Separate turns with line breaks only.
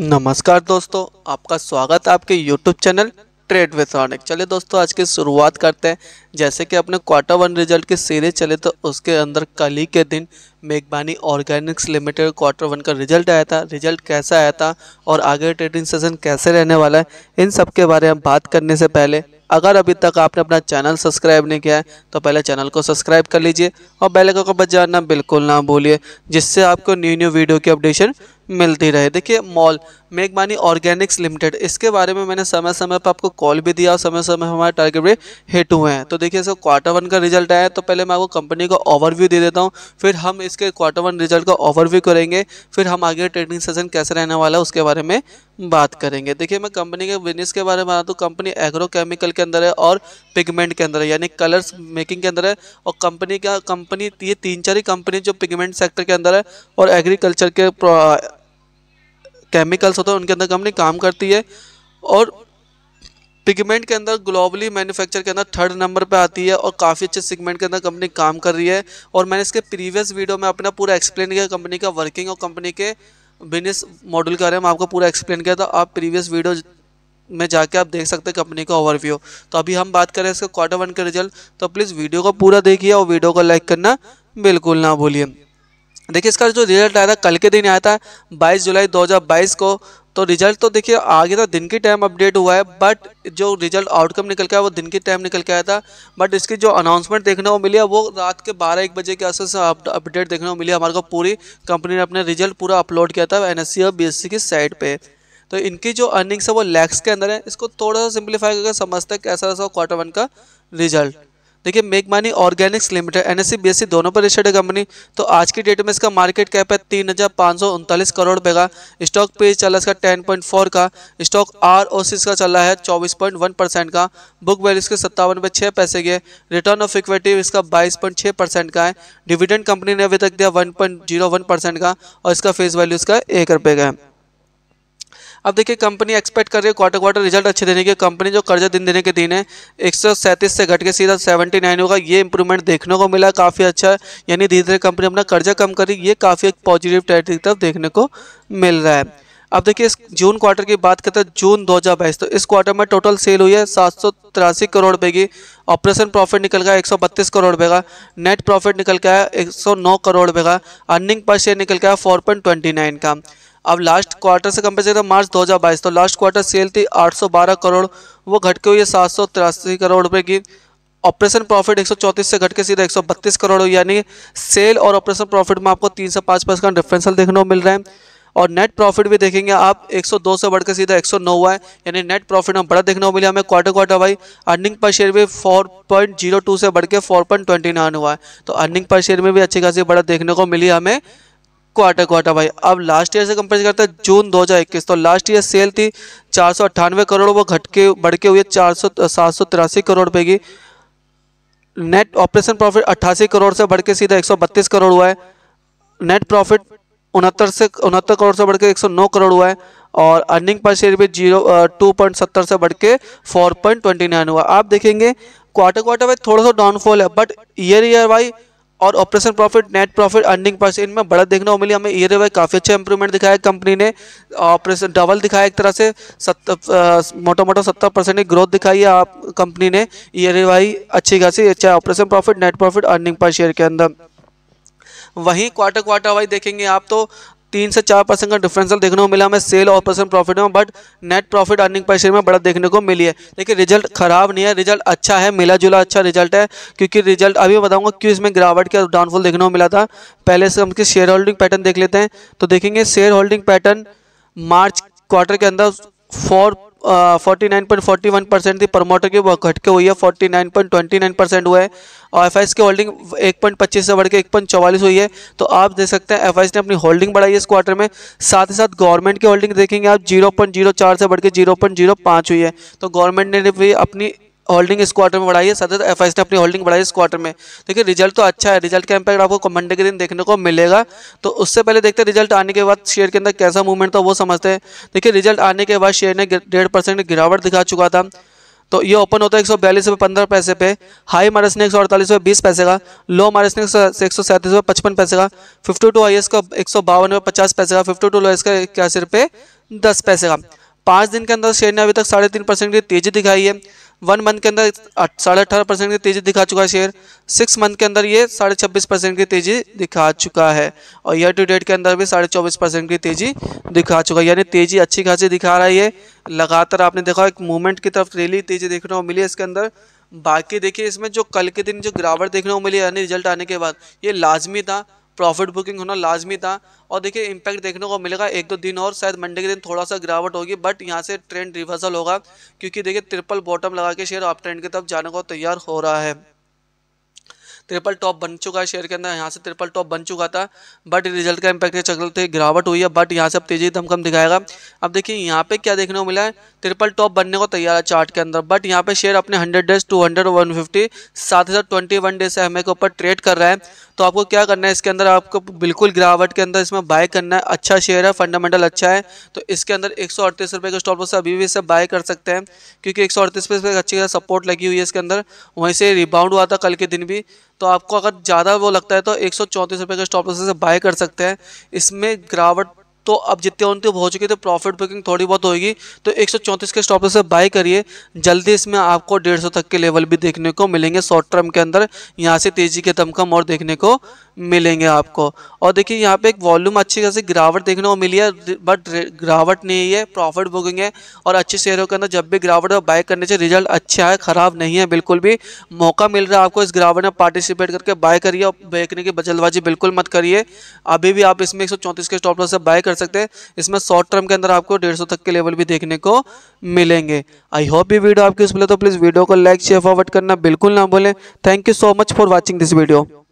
नमस्कार दोस्तों आपका स्वागत है आपके YouTube channel trade with Onik चलिए दोस्तों आज की शुरुआत करते हैं जैसे कि अपने क्वार्टर वन रिजल्ट की सीरीज चले तो उसके अंदर कल ही के दिन मेघबानी ऑर्गेनिक्स लिमिटेड क्वार्टर वन का रिजल्ट आया था रिजल्ट कैसा आया था और आगे ट्रेडिंग सेशन कैसे रहने वाला है इन सब के बारे में बात करने से पहले अगर अभी तक आपने अपना चैनल सब्सक्राइब नहीं किया है तो पहले चैनल को सब्सक्राइब कर लीजिए और बेल आइकन को बजाना बिल्कुल ना भूलिए जिससे आपको न्यू न्यू वीडियो की अपडेशन मिलती रहे देखिए मॉल मेघबानी ऑर्गेनिक्स लिमिटेड इसके बारे में मैंने समय समय पर आपको कॉल भी दिया और समय समय हमारे टारगेट भी हिट हुए हैं तो देखिए इसको क्वार्टर वन का रिजल्ट आया तो पहले मैं आपको कंपनी का ओवरव्यू दे देता हूँ फिर हम इस के क्वार्टर वन रिजल्ट का ओवरव्यू करेंगे फिर हम आगे ट्रेडिंग सेशन कैसे रहने वाला है उसके बारे में बात करेंगे देखिए मैं कंपनी के बिजनेस के बारे में बताता हूँ कंपनी एग्रोकेमिकल के अंदर है और पिगमेंट के अंदर है यानी कलर्स मेकिंग के अंदर है और कंपनी का कंपनी ये तीन चार ही कंपनी जो पिगमेंट सेक्टर के अंदर है और एग्रीकल्चर के केमिकल्स होते हैं उनके अंदर कंपनी काम करती है और पिगमेंट के अंदर ग्लोबली मैन्युफैक्चर के अंदर थर्ड नंबर पे आती है और काफ़ी अच्छे सेगमेंट के अंदर कंपनी काम कर रही है और मैंने इसके प्रीवियस वीडियो में अपना पूरा एक्सप्लेन किया कंपनी का वर्किंग और कंपनी के बिजनेस मॉडल के बारे में आपको पूरा एक्सप्लेन किया था आप प्रीवियस वीडियो में जाके आप देख सकते हैं कंपनी का ओवरव्यू तो अभी हम बात करें इसका क्वार्टर वन का रिजल्ट तो प्लीज़ वीडियो को पूरा देखिए और वीडियो को लाइक करना बिल्कुल ना भूलिए देखिए इसका जो रिजल्ट आया था कल के दिन आया था बाईस जुलाई दो को तो रिजल्ट तो देखिए आगे तो दिन की टाइम अपडेट हुआ है बट जो रिजल्ट आउटकम निकल के आया वो दिन की टाइम निकल के आया था बट इसकी जो अनाउंसमेंट देखने को मिली है वो रात के बारह एक बजे के आसपास अपडेट देखने को मिली हमारे को पूरी कंपनी ने अपना रिजल्ट पूरा अपलोड किया था एन और बी की साइट पर तो इनकी जो अर्निंग्स है वो लैक्स के अंदर है इसको थोड़ा सा सिंप्लीफाई करके समझते हैं कैसा रहा क्वार्टर वन का रिजल्ट देखिए मेक मनी ऑर्गेनिक्स लिमिटेड एन एस दोनों पर रजिस्टर्ड है कंपनी तो आज की डेट में इसका मार्केट कैप है तीन करोड़ रुपये का स्टॉक पे चला इसका टेन का स्टॉक आर ओ इसका चला है चौबीस का बुक वैल्यू इसके सत्तावन पे छः पैसे के रिटर्न ऑफ इक्विटी इसका बाईस का है डिविडेंड कंपनी ने अभी तक दिया वन परसेंट का और इसका फेस वैल्यू इसका एक रुपये का है अब देखिए कंपनी एक्सपेक्ट कर रही है क्वार्टर क्वार्टर रिजल्ट अच्छे देने के कंपनी जो कर्जा दिन देने के दिन है एक से घट के सीधा सेवेंटी नाइन होगा ये इंप्रूवमेंट देखने को मिला काफ़ी अच्छा है यानी धीरे धीरे कंपनी अपना कर्जा कम करी ये काफ़ी एक पॉजिटिव टाइट की तरफ देखने को मिल रहा है अब देखिए इस जून क्वार्टर की बात करते हैं तो जून दो तो इस क्वार्टर में टोटल सेल हुई है सात करोड़ रुपये की ऑपरेशन प्रॉफिट निकल गया 132 करोड़ रुपये का नेट प्रॉफिट निकल गया 109 करोड़ रुपये का अर्निंग पर शेयर निकल गया 4.29 का अब लास्ट क्वार्टर से कंपेयर करें तो मार्च 2022 तो लास्ट क्वार्टर सेल थी 812 करोड़ वो घट के हुई है सात करोड़ रुपए की ऑपरेशन प्रॉफिट 134 से घट के सीधा 132 करोड़ यानी सेल और ऑपरेशन प्रॉफिट में आपको तीन से पाँच परसेंट डिफरेंसल देखने को मिल रहा है और नेट प्रॉफिट भी देखेंगे आप 102 से बढ़कर सीधा 109 हुआ है यानी नेट प्रॉफिट में बड़ा देखने को मिला हमें क्वार्टर क्वार्टर भाई अर्निंग पर शेयर भी 4.02 से बढ़ के 4.29 हुआ है तो अर्निंग पर शेयर में भी अच्छी खासी बड़ा देखने को मिली हमें क्वार्टर क्वार्टर भाई अब लास्ट ईयर से कंपेयर करते हैं जून 2021 तो लास्ट ईयर सेल थी चार करोड़ वो घट के बढ़ के हुए चार सौ करोड़ रुपये की नेट ऑपरेशन प्रॉफिट अट्ठासी करोड़ से बढ़ के सीधा 132 करोड़ हुआ है नेट प्रॉफिट उनहत्तर से उनहत्तर करोड़ से बढ़ के 109 करोड़ हुआ है और अर्निंग पर शेयर भी जीरो टू पॉइंट सत्तर से बढ़ के फोर पॉइंट ट्वेंटी नाइन हुआ आप देखेंगे क्वार्टर क्वार्टर भाई थोड़ा सा डाउनफॉल है बट ईयर ईयर भाई और operation profit net profit earning per इनमें बड़ा देखने को मिली हमें ईयर वाई काफ़ी अच्छा इंप्रूवमेंट दिखाया कंपनी ने ऑपरेशन डबल दिखाया एक तरह से सत्तर मोटा मोटा सत्तर परसेंट की ग्रोथ दिखाई है आप कंपनी ने ईयर वाई अच्छी खासी अच्छा operation profit net profit earning per share के अंदर वहीं क्वार्टर क्वार्टर वाइज देखेंगे आप तो तीन से चार परसेंट का डिफरेंसल देखने को मिला हमें सेल और परसेंट प्रॉफिट में but net profit earning per share में बड़ा देखने को मिली है लेकिन रिजल्ट खराब नहीं है रिजल्ट अच्छा है मिला जुला अच्छा रिजल्ट है क्योंकि रिजल्ट अभी बताऊंगा क्यों इसमें गिरावट का डाउनफॉल देखने को मिला था पहले से हम इसके शेयर होल्डिंग पैटर्न देख लेते हैं तो देखेंगे share holding pattern March quarter के अंदर four 49.41 nine point forty one percent थी प्रमोटर की वो घट के हुई है forty nine point twenty nine percent हुआ है और एफ की होल्डिंग एक पॉइंट पच्चीस से बढ़ के एक पॉइंट हुई है तो आप देख सकते हैं एफ ने अपनी होल्डिंग बढ़ाई है इस क्वार्टर में साथ ही साथ गवर्नमेंट की होल्डिंग देखेंगे आप जीरो पॉइंट जीरो चार से बढ़ के जीरो पॉइंट जीरो पाँच हुई है तो गवर्नमेंट ने भी अपनी होल्डिंग इस क्वार्टर में बढ़ाई है साथ ही एफ ने अपनी होल्डिंग बढ़ाई इस क्वार्टर में देखिए रिजल्ट तो अच्छा है रिजल्ट का इम्पैक्ट आपको मंडे के दिन देखने को मिलेगा तो उससे पहले देखते हैं रिजल्ट आने के बाद शेयर के अंदर कैसा मूवमेंट था वो समझते हैं देखिए रिजल्ट आने के बाद शेयर ने डेढ़ परसेंट गिरावट दिखा चुका था तो ये ओपन होता है एक सौ बयालीस रुपये पंद्रह पैसे पे हाई मारस ने एक सौ अड़तालीस रुपये बीस पैसे का लो मारस ने एक सौ सैंतीस रुपये पचपन पैसे का फिफ्टी टू आई एस का एक सौ बावन रुपये पचास पैसे का फिफ्टी टू लो एस का इक्यासी रुपये दस पैसे का पाँच दिन के अंदर शेयर ने अभी तक साढ़े तीन परसेंट की तेजी दिखाई है वन मंथ के अंदर साढ़े अठारह परसेंट की तेजी दिखा चुका है शेयर सिक्स मंथ के अंदर ये साढ़े छब्बीस परसेंट की तेजी दिखा चुका है और ईयर टू डेट के अंदर भी साढ़े चौबीस परसेंट की तेजी दिखा चुका है यानी तेजी अच्छी खासी दिखा रहा है ये लगातार आपने देखा एक मूवमेंट की तरफ रेली तेजी देखने को मिली इसके अंदर बाकी देखिए इसमें जो कल के दिन जो गिरावट देखने को मिली यानी रिजल्ट आने के बाद ये लाजमी था प्रॉफिट बुकिंग होना लाजमी था और देखिए इम्पैक्ट देखने को मिलेगा एक दो दिन और शायद मंडे के दिन थोड़ा सा गिरावट होगी बट यहाँ से ट्रेंड रिवर्सल होगा क्योंकि देखिए ट्रिपल बॉटम लगा के शेयर आप ट्रेंड की तरफ जाने को तैयार हो रहा है ट्रिपल टॉप बन चुका है शेयर के अंदर यहाँ से ट्रिपल टॉप बन चुका था बट रिजल्ट का इम्पैक्ट के चलते तो गिरावट हुई है बट यहाँ से अब तेजी दमकम दिखाएगा अब देखिए यहाँ पे क्या देखने को मिला है ट्रिपल टॉप बनने को तैयार है चार्ट के अंदर बट यहाँ पे शेयर अपने hundred days two hundred one fifty साथ ही साथ ट्वेंटी वन डेज से हमें के ऊपर ट्रेड कर रहा है तो आपको क्या करना है इसके अंदर आपको बिल्कुल गिरावट के अंदर इसमें बाय करना है अच्छा शेयर है फंडामेंटल अच्छा है तो इसके अंदर एक सौ अड़तीस रुपये के स्टॉप से अभी भी इसे बाय कर सकते हैं क्योंकि एक सौ अड़तीस रुपये अच्छी खासा सपोर्ट लगी हुई है इसके अंदर वहीं से रिबाउंड हुआ था कल के दिन भी तो आपको अगर ज़्यादा वो लगता है तो एक सौ का स्टॉप लॉस से बाय कर सकते हैं इसमें गिरावट तो अब जितने उनके हो चुके थे प्रॉफिट बुकिंग थोड़ी बहुत होगी तो एक के स्टॉप से बाय करिए जल्दी इसमें आपको डेढ़ तक के लेवल भी देखने को मिलेंगे शॉर्ट टर्म के अंदर यहाँ से तेजी के दमकम और देखने को मिलेंगे आपको और देखिए यहाँ पे एक वॉल्यूम अच्छी खासी गिरावट देखने को मिली है बट गिरावट नहीं है प्रॉफिट बुकिंग है और अच्छे शेयरों के अंदर जब भी गिरावट है बाय करने से रिजल्ट अच्छा है ख़राब नहीं है बिल्कुल भी मौका मिल रहा है आपको इस गिरावट में पार्टिसिपेट करके बाय करिए और बेचने की बजलबाजी बिल्कुल मत करिए अभी भी आप इसमें एक के स्टॉप से बाय कर सकते हैं इसमें शॉर्ट टर्म के अंदर आपको डेढ़ तक के लेवल भी देखने को मिलेंगे आई होप ये वीडियो आपकी उस तो प्लीज़ वीडियो को लाइक शेयर फॉरवर्ड करना बिल्कुल ना भूलें thank you so much for watching this video